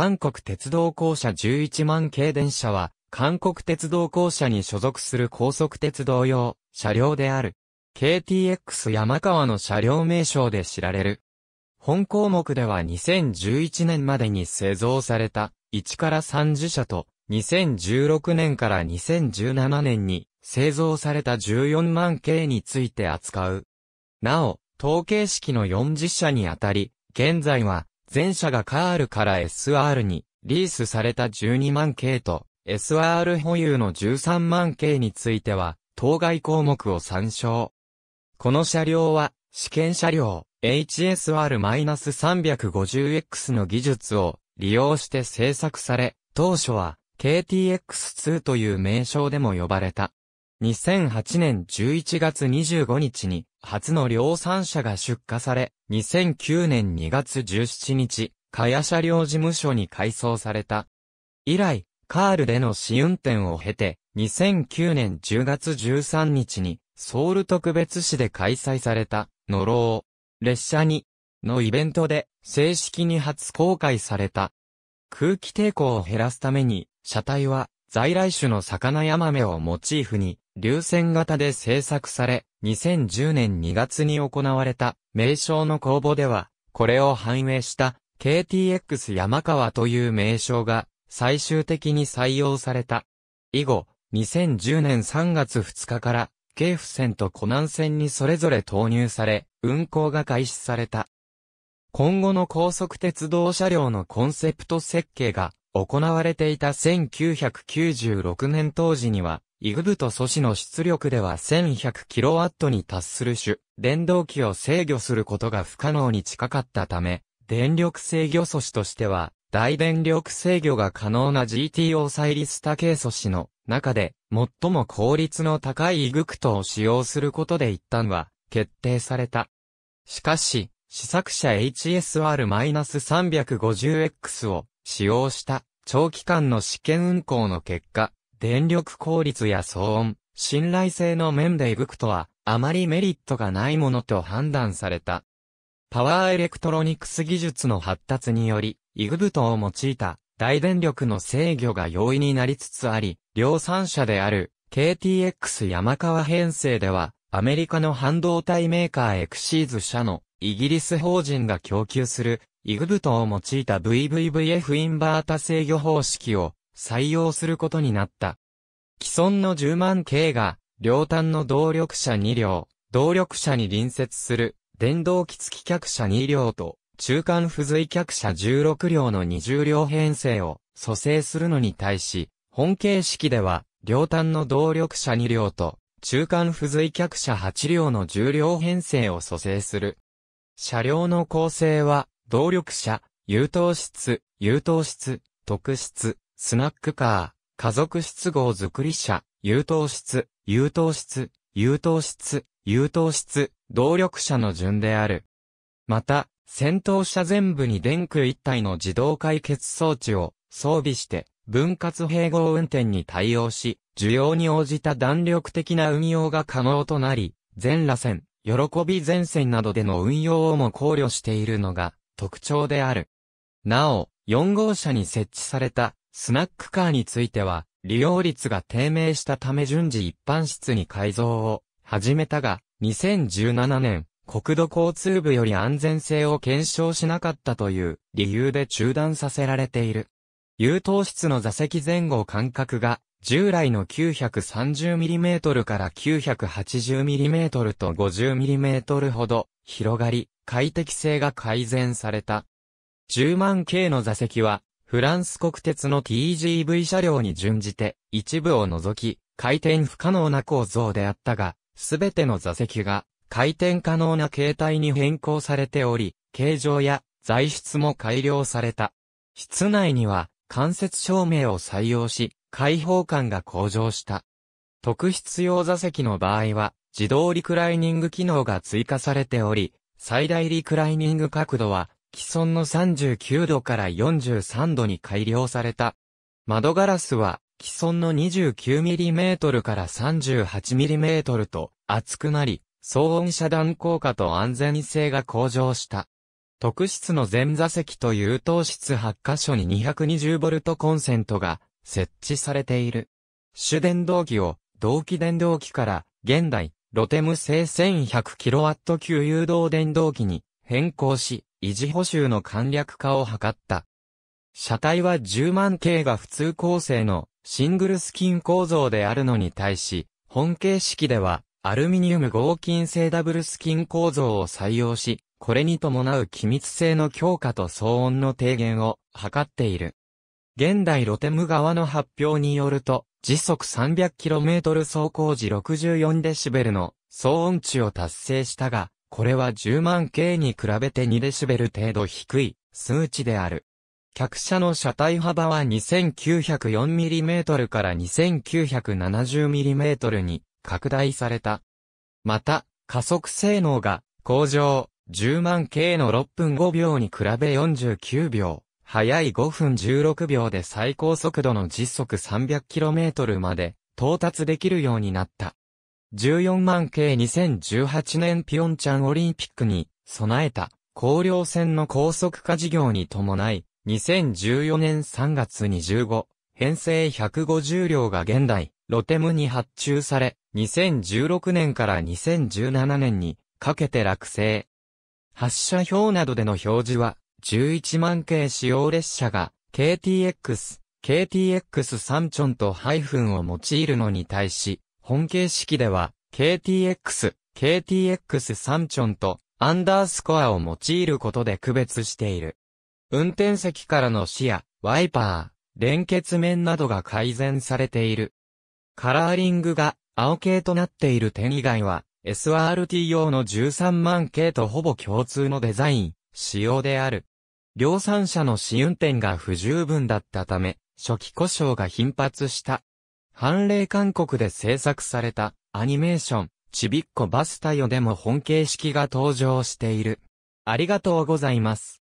韓国鉄道公社11万系電車は、韓国鉄道公社に所属する高速鉄道用車両である。KTX 山川の車両名称で知られる。本項目では2011年までに製造された1から30社と2016年から2017年に製造された14万系について扱う。なお、統計式の40社にあたり、現在は前者がカールから SR にリースされた12万系と SR 保有の13万系については当該項目を参照。この車両は試験車両 HSR-350X の技術を利用して製作され、当初は KTX2 という名称でも呼ばれた。2008年11月25日に初の量産車が出荷され、2009年2月17日、かや車両事務所に改装された。以来、カールでの試運転を経て、2009年10月13日に、ソウル特別市で開催された、ノロー、列車に、のイベントで、正式に初公開された。空気抵抗を減らすために、車体は、在来種の魚ヤマメをモチーフに、流線型で製作され、2010年2月に行われた名称の公募では、これを反映した KTX 山川という名称が最終的に採用された。以後、2010年3月2日から、京府線と湖南線にそれぞれ投入され、運行が開始された。今後の高速鉄道車両のコンセプト設計が行われていた1996年当時には、イグブと素子の出力では 1100kW に達する種、電動機を制御することが不可能に近かったため、電力制御素子としては、大電力制御が可能な GTO サイリスタ系素子の中で、最も効率の高いイグクトを使用することで一旦は、決定された。しかし、試作車 HSR-350X を使用した長期間の試験運行の結果、電力効率や騒音、信頼性の面でイブクトは、あまりメリットがないものと判断された。パワーエレクトロニクス技術の発達により、イグブトを用いた大電力の制御が容易になりつつあり、量産車である KTX 山川編成では、アメリカの半導体メーカーエクシーズ社のイギリス法人が供給するイグブトを用いた VVVF インバータ制御方式を採用することになった。既存の10万系が、両端の動力車2両、動力車に隣接する、電動機付き客車2両と、中間付随客車16両の20両編成を、蘇生するのに対し、本形式では、両端の動力車2両と、中間付随客車8両の重量編成を蘇生する。車両の構成は、動力車、優等室、優等室、特室、スナックカー、家族室号作り者、優等室、優等室、優等室、優等室、動力者の順である。また、戦闘車全部に電空一体の自動解決装置を装備して、分割併合運転に対応し、需要に応じた弾力的な運用が可能となり、全螺旋、喜び前線などでの運用をも考慮しているのが特徴である。なお、4号車に設置されたスナックカーについては、利用率が低迷したため順次一般室に改造を始めたが、2017年、国土交通部より安全性を検証しなかったという理由で中断させられている。優等室の座席前後間隔が従来の 930mm から 980mm と 50mm ほど広がり、快適性が改善された。10万系の座席はフランス国鉄の TGV 車両に準じて、一部を除き、回転不可能な構造であったが、すべての座席が、回転可能な形態に変更されており、形状や材質も改良された。室内には、間接照明を採用し、開放感が向上した。特筆用座席の場合は、自動リクライニング機能が追加されており、最大リクライニング角度は既存の39度から43度に改良された。窓ガラスは既存の 29mm から 38mm と厚くなり、騒音遮断効果と安全性が向上した。特室の前座席という等室8箇所に 220V コンセントが設置されている。主電動機を同期電動機から現代ロテム製 1100kW 級誘導電動機に変更し、維持補修の簡略化を図った。車体は10万系が普通構成のシングルスキン構造であるのに対し、本形式ではアルミニウム合金製ダブルスキン構造を採用し、これに伴う機密性の強化と騒音の低減を図っている。現代ロテム側の発表によると、時速 300km 走行時 64dB の騒音値を達成したが、これは10万系に比べて2デシベル程度低い数値である。客車の車体幅は 2904mm から 2970mm に拡大された。また、加速性能が向上、10万系の6分5秒に比べ49秒、早い5分16秒で最高速度の実速 300km まで到達できるようになった。14万計2018年ピョンチャンオリンピックに備えた高陵線の高速化事業に伴い、2014年3月25、編成150両が現代、ロテムに発注され、2016年から2017年にかけて落成。発車表などでの表示は、11万系使用列車が KTX、KTX サンチョンとハイフンを用いるのに対し、本形式では、KTX、KTX サンチョンと、アンダースコアを用いることで区別している。運転席からの視野、ワイパー、連結面などが改善されている。カラーリングが青系となっている点以外は、SRT 用の13万系とほぼ共通のデザイン、仕様である。量産車の試運転が不十分だったため、初期故障が頻発した。判例韓国で制作されたアニメーション、ちびっこバスタよでも本形式が登場している。ありがとうございます。